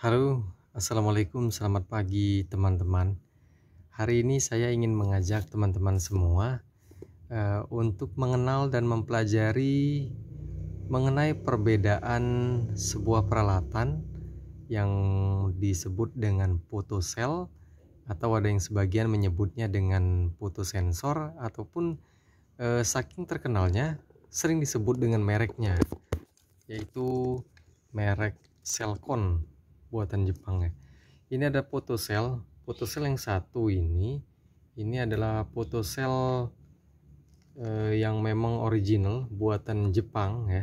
Halo, Assalamualaikum, selamat pagi teman-teman. Hari ini saya ingin mengajak teman-teman semua uh, untuk mengenal dan mempelajari mengenai perbedaan sebuah peralatan yang disebut dengan fotosel atau ada yang sebagian menyebutnya dengan fotosensor ataupun uh, saking terkenalnya sering disebut dengan mereknya yaitu merek Selcon buatan Jepang ya ini ada photocell photocell yang satu ini ini adalah photocell eh, yang memang original buatan Jepang ya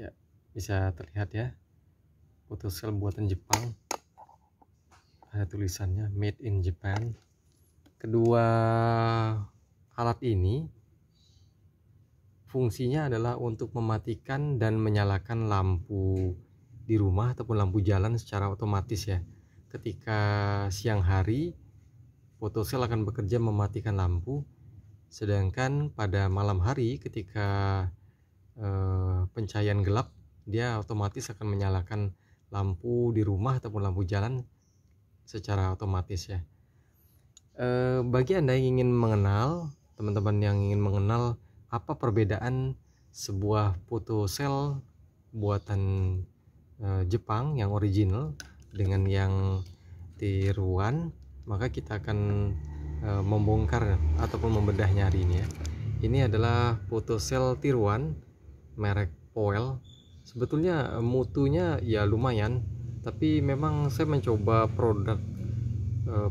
ya bisa terlihat ya photocell buatan Jepang ada tulisannya made in Japan kedua alat ini fungsinya adalah untuk mematikan dan menyalakan lampu di rumah ataupun lampu jalan secara otomatis ya ketika siang hari fotosel akan bekerja mematikan lampu sedangkan pada malam hari ketika eh, pencahayaan gelap dia otomatis akan menyalakan lampu di rumah ataupun lampu jalan secara otomatis ya. Eh, bagi Anda yang ingin mengenal, teman-teman yang ingin mengenal apa perbedaan sebuah fotosel buatan Eh, Jepang yang original dengan yang tiruan maka kita akan eh, membongkar ataupun membedahnya hari ini ya ini adalah foto sel tiruan merek Poel sebetulnya eh, mutunya ya lumayan tapi memang saya mencoba produk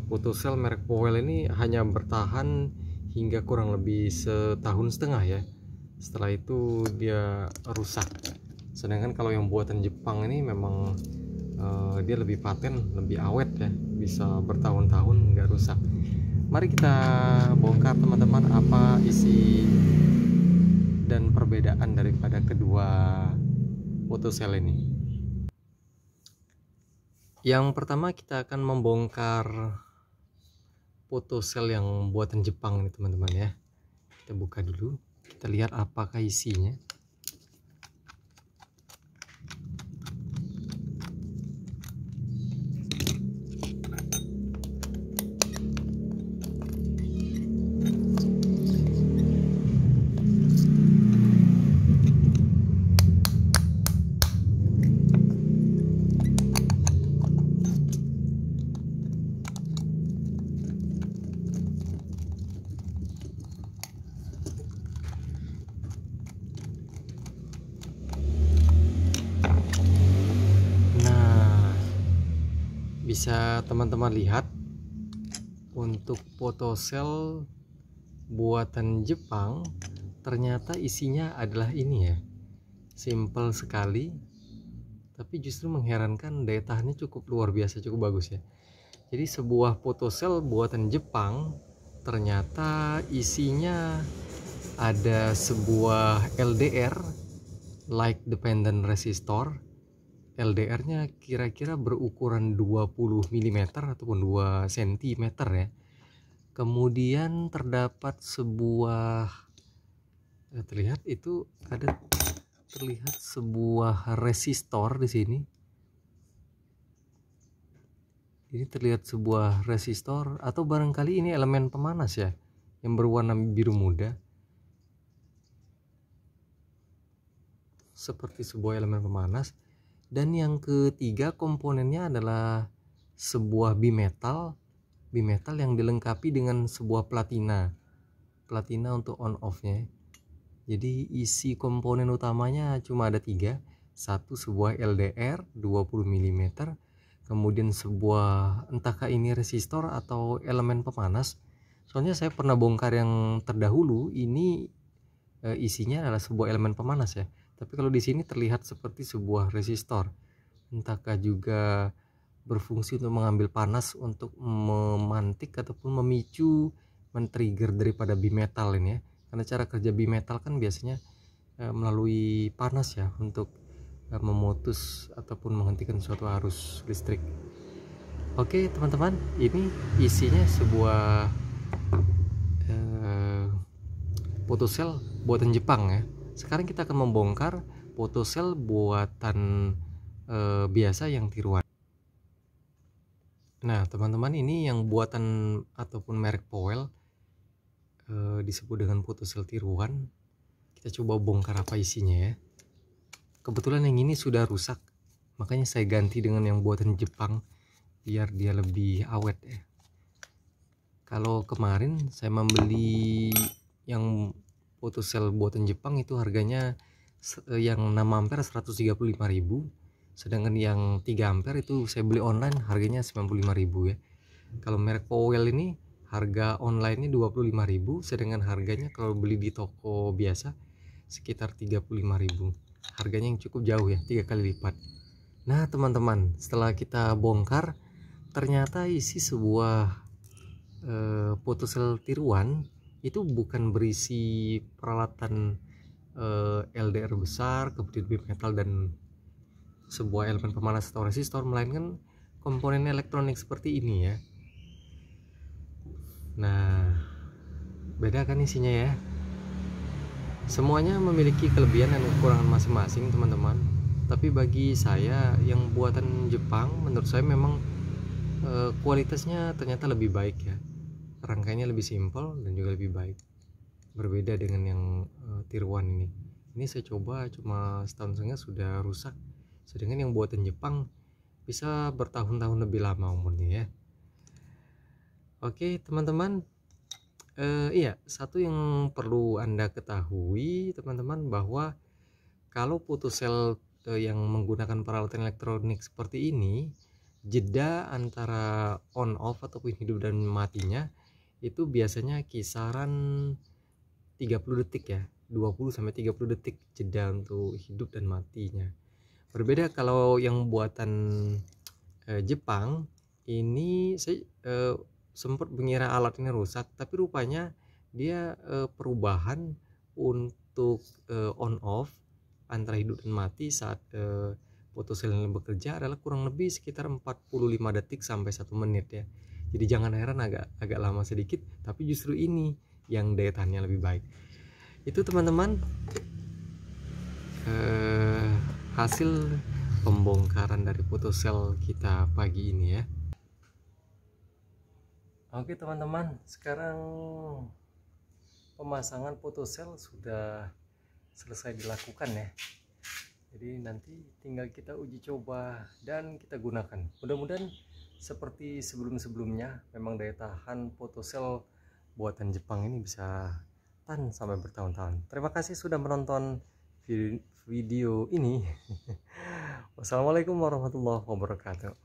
foto sel merek Poel ini hanya bertahan hingga kurang lebih setahun setengah ya setelah itu dia rusak sedangkan kalau yang buatan Jepang ini memang uh, dia lebih paten lebih awet ya bisa bertahun-tahun nggak rusak mari kita bongkar teman-teman apa isi dan perbedaan daripada kedua foto sel ini yang pertama kita akan membongkar foto sel yang buatan Jepang ini teman-teman ya kita buka dulu kita lihat apakah isinya bisa teman-teman lihat untuk fotosel buatan Jepang ternyata isinya adalah ini ya simple sekali tapi justru mengherankan daya tahannya cukup luar biasa cukup bagus ya jadi sebuah fotosel buatan Jepang ternyata isinya ada sebuah LDR (light dependent resistor LDR-nya kira-kira berukuran 20 mm ataupun 2 cm ya. Kemudian terdapat sebuah eh, terlihat itu ada terlihat sebuah resistor di sini. Ini terlihat sebuah resistor atau barangkali ini elemen pemanas ya yang berwarna biru muda. Seperti sebuah elemen pemanas dan yang ketiga komponennya adalah sebuah bimetal bimetal yang dilengkapi dengan sebuah platina platina untuk on off nya jadi isi komponen utamanya cuma ada tiga satu sebuah LDR 20 mm kemudian sebuah entahkah ini resistor atau elemen pemanas soalnya saya pernah bongkar yang terdahulu ini eh, isinya adalah sebuah elemen pemanas ya tapi kalau di sini terlihat seperti sebuah resistor. Entahkah juga berfungsi untuk mengambil panas untuk memantik ataupun memicu men-trigger daripada bimetal ini ya. Karena cara kerja bimetal kan biasanya e, melalui panas ya untuk e, memutus ataupun menghentikan suatu arus listrik. Oke, teman-teman, ini isinya sebuah e, fotosel buatan Jepang ya sekarang kita akan membongkar fotosel buatan e, biasa yang tiruan. Nah, teman-teman ini yang buatan ataupun merek Powell e, disebut dengan fotosel tiruan. Kita coba bongkar apa isinya ya. Kebetulan yang ini sudah rusak, makanya saya ganti dengan yang buatan Jepang biar dia lebih awet ya. Kalau kemarin saya membeli yang foto sel buatan Jepang itu harganya eh, yang 6 ampere ribu, sedangkan yang 3 ampere itu saya beli online harganya ribu ya kalau merek Powell ini harga online 25 ribu, sedangkan harganya kalau beli di toko biasa sekitar ribu. harganya yang cukup jauh ya tiga kali lipat nah teman-teman setelah kita bongkar ternyata isi sebuah eh, e, photocell tiruan itu bukan berisi peralatan uh, eh, LDR besar kemudian bimetal metal dan sebuah elemen pemanas atau resistor melainkan komponen elektronik seperti ini ya nah beda kan isinya ya semuanya memiliki kelebihan dan kekurangan masing-masing teman-teman tapi bagi saya yang buatan Jepang menurut saya memang e, kualitasnya ternyata lebih baik ya Rangkainya lebih simpel dan juga lebih baik berbeda dengan yang uh, tiruan ini ini saya coba cuma setahun setengah sudah rusak sedangkan yang buatan Jepang bisa bertahun-tahun lebih lama umurnya ya oke teman-teman uh, iya satu yang perlu anda ketahui teman-teman bahwa kalau putus sel eh, yang menggunakan peralatan elektronik seperti ini jeda antara on off ataupun hidup dan matinya itu biasanya kisaran 30 detik ya 20 sampai 30 detik jeda untuk hidup dan matinya berbeda kalau yang buatan eh, Jepang ini saya eh, sempat mengira alat ini rusak tapi rupanya dia eh, perubahan untuk eh, on off antara hidup dan mati saat eh, fotoselnya bekerja adalah kurang lebih sekitar 45 detik sampai 1 menit ya jadi jangan heran agak agak lama sedikit tapi justru ini yang daya tahannya lebih baik itu teman-teman eh, hasil pembongkaran dari fotosel kita pagi ini ya oke teman-teman sekarang pemasangan fotosel sudah selesai dilakukan ya jadi nanti tinggal kita uji coba dan kita gunakan mudah-mudahan seperti sebelum-sebelumnya memang daya tahan fotosel buatan Jepang ini bisa tahan sampai bertahun-tahun terima kasih sudah menonton video ini wassalamualaikum warahmatullahi wabarakatuh